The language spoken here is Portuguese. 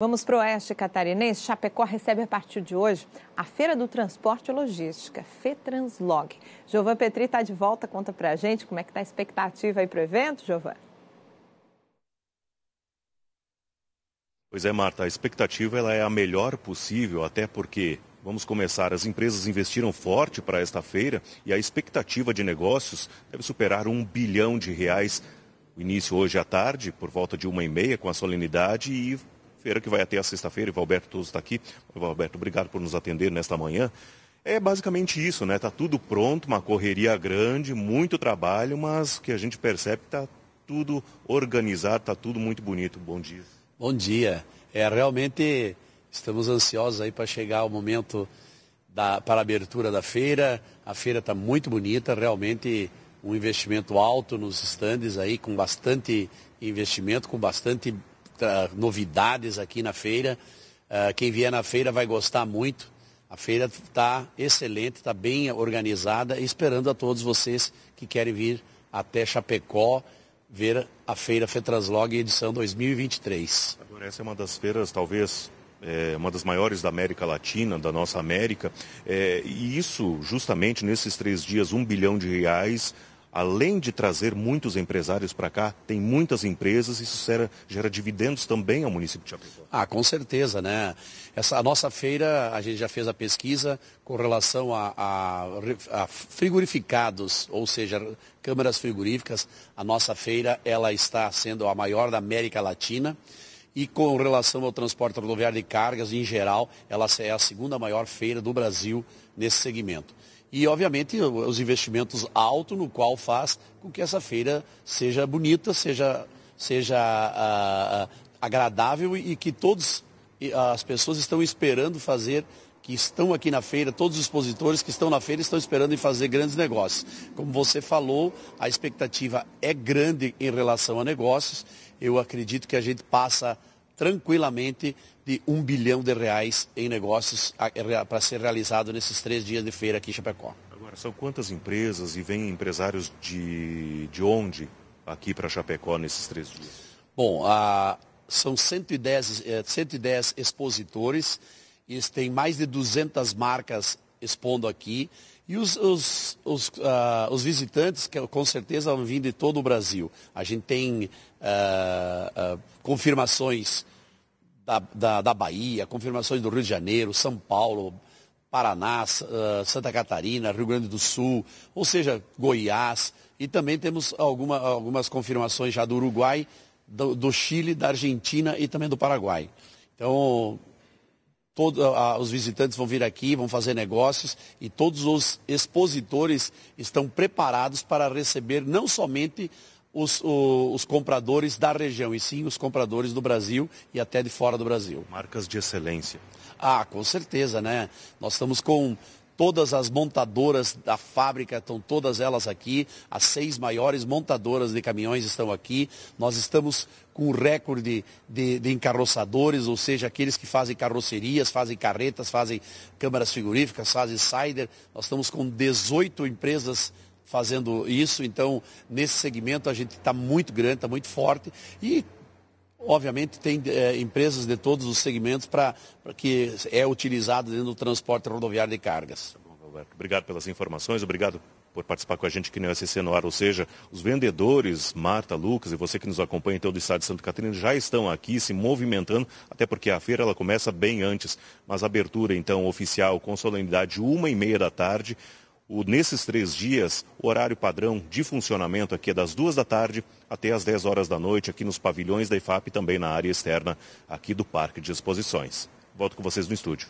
Vamos para o oeste catarinense. Chapecó recebe a partir de hoje a Feira do Transporte e Logística, FETranslog. Jovan Petri está de volta, conta para a gente como é que está a expectativa aí para o evento, Jovan. Pois é, Marta, a expectativa ela é a melhor possível, até porque Vamos começar. As empresas investiram forte para esta feira e a expectativa de negócios deve superar um bilhão de reais. O início hoje à tarde, por volta de uma e meia, com a solenidade e feira que vai até a sexta-feira, e o Alberto Toso está aqui. Alberto, obrigado por nos atender nesta manhã. É basicamente isso, né? está tudo pronto, uma correria grande, muito trabalho, mas que a gente percebe que tá tudo organizado, está tudo muito bonito. Bom dia. Bom dia. É realmente estamos ansiosos aí para chegar o momento da, para a abertura da feira. A feira está muito bonita, realmente um investimento alto nos estandes aí, com bastante investimento, com bastante novidades aqui na feira. Uh, quem vier na feira vai gostar muito. A feira está excelente, está bem organizada, esperando a todos vocês que querem vir até Chapecó ver a feira Fetraslog edição 2023. Agora essa é uma das feiras talvez é, uma das maiores da América Latina, da nossa América, é, e isso justamente nesses três dias um bilhão de reais além de trazer muitos empresários para cá, tem muitas empresas, e isso gera, gera dividendos também ao município de Chapecó. Ah, com certeza, né? Essa, a nossa feira, a gente já fez a pesquisa com relação a, a, a frigorificados, ou seja, câmaras frigoríficas. A nossa feira, ela está sendo a maior da América Latina. E com relação ao transporte rodoviário de cargas, em geral, ela é a segunda maior feira do Brasil nesse segmento e, obviamente, os investimentos altos, no qual faz com que essa feira seja bonita, seja, seja ah, ah, agradável e que todas as pessoas estão esperando fazer que estão aqui na feira, todos os expositores que estão na feira estão esperando em fazer grandes negócios. Como você falou, a expectativa é grande em relação a negócios. Eu acredito que a gente passa tranquilamente de um bilhão de reais em negócios é, para ser realizado nesses três dias de feira aqui em Chapecó. Agora, são quantas empresas e vêm empresários de, de onde aqui para Chapecó nesses três dias? Bom, a, são 110, 110 é, expositores e tem mais de 200 marcas expondo aqui e os, os, os, uh, os visitantes, que com certeza vão vir de todo o Brasil. A gente tem uh, uh, confirmações da, da, da, Bahia, confirmações do Rio de Janeiro, São Paulo, Paraná, Santa Catarina, Rio Grande do Sul, ou seja, Goiás. E também temos alguma, algumas confirmações já do Uruguai, do, do Chile, da Argentina e também do Paraguai. Então, Todo, a, os visitantes vão vir aqui, vão fazer negócios e todos os expositores estão preparados para receber não somente os, o, os, compradores da região, e sim os compradores do Brasil e até de fora do Brasil. Marcas de excelência. Ah, com certeza, né? Nós estamos com Todas as montadoras da fábrica estão todas elas aqui. As seis maiores montadoras de caminhões estão aqui. Nós estamos com um recorde de, de encarroçadores, ou seja, aqueles que fazem carrocerias, fazem carretas, fazem câmaras frigoríficas, fazem cider. Nós estamos com 18 empresas fazendo isso. Então, nesse segmento a gente está muito grande, está muito forte. E Obviamente tem é, empresas de todos os segmentos para que é utilizado dentro do transporte rodoviário de cargas. Tá obrigado pelas informações, obrigado por participar com a gente aqui no SC no ar, ou seja, os vendedores, Marta, Lucas e você que nos acompanha então do estado de Santa Catarina já estão aqui se movimentando, até porque a feira ela começa bem antes, mas a abertura então oficial com solenidade uma e meia da tarde, o, nesses três dias, o horário padrão de funcionamento aqui é das duas da tarde até as 10 horas da noite, aqui nos pavilhões da IFAP e também na área externa aqui do Parque de Exposições. Volto com vocês no estúdio.